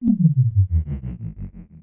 Thank mm-hmm. you.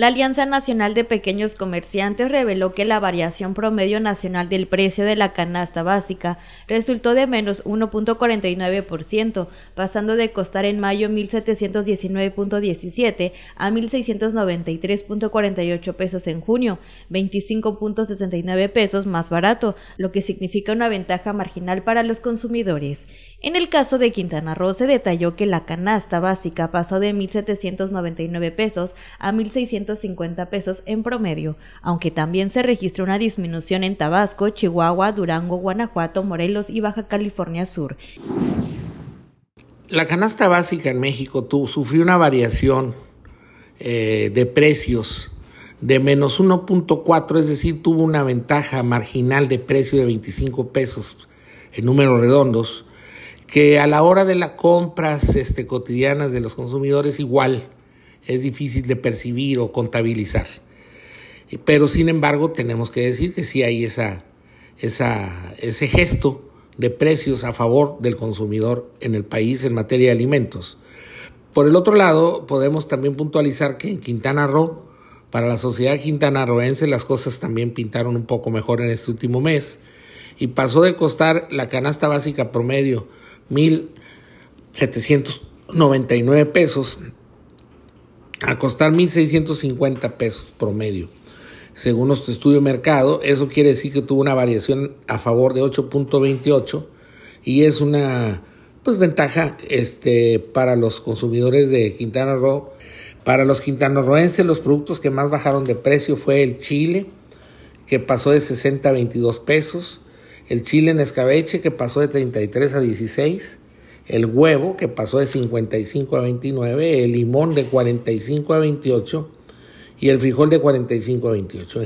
La Alianza Nacional de Pequeños Comerciantes reveló que la variación promedio nacional del precio de la canasta básica resultó de menos 1.49%, pasando de costar en mayo 1.719.17 a 1.693.48 pesos en junio, 25.69 pesos más barato, lo que significa una ventaja marginal para los consumidores. En el caso de Quintana Roo se detalló que la canasta básica pasó de 1.799 pesos a 1.600 50 pesos en promedio, aunque también se registró una disminución en Tabasco, Chihuahua, Durango, Guanajuato, Morelos y Baja California Sur. La canasta básica en México tuvo, sufrió una variación eh, de precios de menos 1.4, es decir, tuvo una ventaja marginal de precio de 25 pesos en números redondos, que a la hora de las compras este, cotidianas de los consumidores igual es difícil de percibir o contabilizar. Pero sin embargo tenemos que decir que sí hay esa, ese gesto de precios a favor del consumidor en el país en materia de alimentos. Por el otro lado, podemos también puntualizar que en Quintana Roo, para la sociedad quintanarroense, las cosas también pintaron un poco mejor en este último mes y pasó de costar la canasta básica promedio 1.799 pesos a costar 1.650 pesos promedio. Según nuestro estudio de mercado, eso quiere decir que tuvo una variación a favor de 8.28 y es una pues, ventaja este, para los consumidores de Quintana Roo. Para los quintanarroenses, los productos que más bajaron de precio fue el chile, que pasó de 60 a 22 pesos, el chile en escabeche, que pasó de 33 a 16, el huevo que pasó de 55 a 29, el limón de 45 a 28 y el frijol de 45 a 28.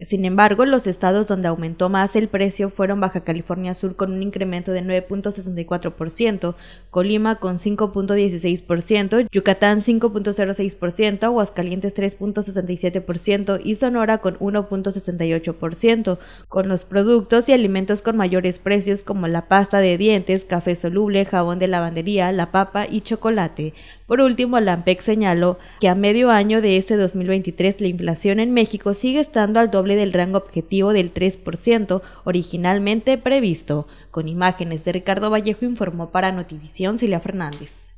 Sin embargo, los estados donde aumentó más el precio fueron Baja California Sur con un incremento de 9.64%, Colima con 5.16%, Yucatán 5.06%, Aguascalientes 3.67% y Sonora con 1.68%, con los productos y alimentos con mayores precios como la pasta de dientes, café soluble, jabón de lavandería, la papa y chocolate. Por último, Lampec señaló que a medio año de este 2023 la inflación en México sigue estando al doble del rango objetivo del 3% originalmente previsto. Con imágenes de Ricardo Vallejo informó para Notivisión Silvia Fernández.